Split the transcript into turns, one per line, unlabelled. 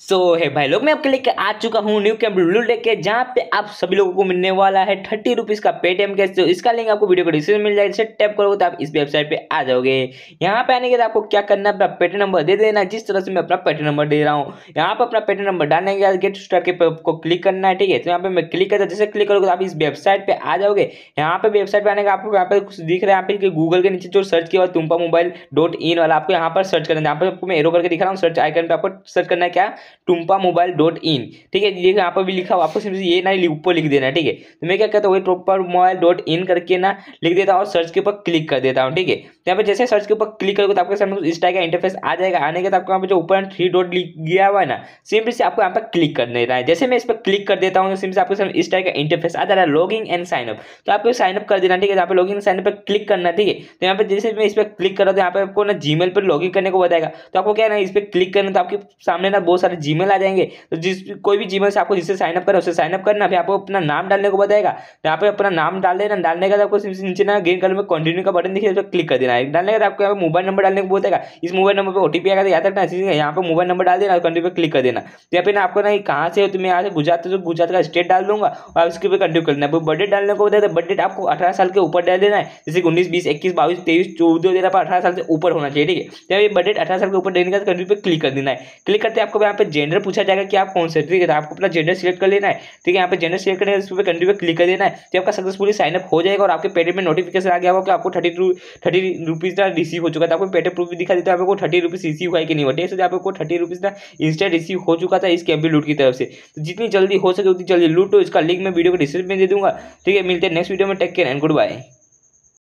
सो so, है भाई लोग मैं आपके लेके आ चुका हूँ न्यू कैम्प लूल लेके जहाँ पे आप सभी लोगों को मिलने वाला है थर्टी रुपीज़ का पेटीएम कैश तो इसका लिंक आपको वीडियो को डिस्क्रिप्शन मिल जाएगा इसे टैप करोगे तो आप इस वेबसाइट पे आ जाओगे यहाँ पे आने के बाद आपको क्या करना है अपना पेटी नंबर दे देना जिस तरह से मैं अपना पेटी नंबर दे रहा हूँ यहाँ पर अपना पेटी नंबर डालने के बाद गेट स्टार के आपको क्लिक करना है ठीक है तो यहाँ पे मैं क्लिक करता जैसे क्लिक करोगे तो आप इस वेबसाइट पर आ जाओगे यहाँ पे वेबसाइट पर आने का आपको यहाँ पर कुछ दिख रहा है यहाँ पे गूगल के नीचे जो सर्च किया तुम्पा मोबाइल डॉट इन वाला आपको यहाँ पर सर्च करना है यहाँ पर आपको मैं एरो करके दिख रहा हूँ सर्च आइकन पर आपको सर्च करना है क्या टुम्पा मोबाइल डॉट इन ठीक है ये यहाँ पर भी लिखा हुआ आपको सिर्फ ये ना ऊपर लिख देना ठीक है तो मैं क्या कहता हूँ टुम्पा मोबाइल डॉट इन करके ना लिख देता हूँ और सर्च के ऊपर क्लिक कर देता हूँ ठीक है तो यहाँ पर जैसे सर्च के ऊपर क्लिक करोगे तो आपके सामने इस टाइप का इंटरफेस आ जाएगा आने के तो आपको यहाँ पर जो ऊपर थ्री डॉट गया हुआ है ना सिंपली से आपको यहाँ पर क्लिक कर देना है जैसे मैं इस पर क्लिक कर देता हूँ तो से आपके सामने इस टाइप का इंटरफेस आ जा रहा है लॉगिंग एंड साइनअप तो आपको साइनअप कर देना ठीक है यहाँ पर लॉगिंग साइनअप पर क्लिक करना ठीक है तो यहाँ पर जैसे मैं इस पर क्लिक कर रहा हूँ तो यहाँ पर आपको ना जीमेल पर लॉगिन करने को बताएगा तो आपको क्या ना इस पर क्लिक करना तो आपके सामने ना बहुत सारे जी आ जाएंगे तो जिस कोई भी जी से आपको जिससे साइनअप करना उससे साइनअप करना फिर आपको अपना नाम डालने को बताएगा यहाँ पर अपना नाम डाल देना डालने के बाद आपको नीचे ना ग्रीन कलर में कंटिन्यू का बटन दिखेगा क्लिक कर देना डालने के बाद आपको यहाँ पर मोबाइल नंबर डालने को बताएगा इस मोबाइल नंबर पर ओटीपी आएगा तो याद रखना यहाँ पर मोबाइल नंबर डाल देना कंटिन्यू पर क्लिक कर देना तो यहाँ पे ना आपको ना कहाँ से हो तो मैं यहाँ से गुजरात तो गुजरात का स्टेट डाल दूंगा और उसके ऊपर कंटिन्यू कर देना बर्थडे डालने को बताया तो बर्थडे आपको अठारह साल के ऊपर डाल देना है जैसे उन्नीस बीस इक्कीस बाईस तेईस चौदह तेरह पर अठारह साल से ऊपर होना चाहिए ठीक है तो ये बर्थडे अठारह साल के ऊपर देने का कंटिन्यू पर क्लिक कर देना है क्लिक करते आपको यहाँ पर जेंडर पूछा जाएगा कि आप कौन से ठीक है तो आपको अपना जेंडर सिलेक्ट कर लेना है ठीक है यहाँ पर जेंडर सिलेक्ट करने उस पर कंट्री पर क्लिक कर देना है तो आपका सक्सेसफुली साइनअप हो जाएगा और आपके पेटे में नोटिफिकेशन आ गया होगा कि आपको थर्टी टू थर्टी रुपीज़ का रिसीव हो चुका था तो आपको पेटे प्रूफ भी दिखा देता है आपको थर्टी रुपीज़ रिसीव हुआ है कि नहीं हुआ है आपको थर्टी रुपीज़ का इंस्टेंट रिसीव हो चुका था इस कैम्पी लूट की तरफ से तो जितनी जल्दी हो सके उतनी जल्दी लूटो इसका लिंक मैं वीडियो को डिस्क्रिप्शन में दे दूंगा ठीक है मिलते हैं नेक्स्ट वीडियो में take care and good bye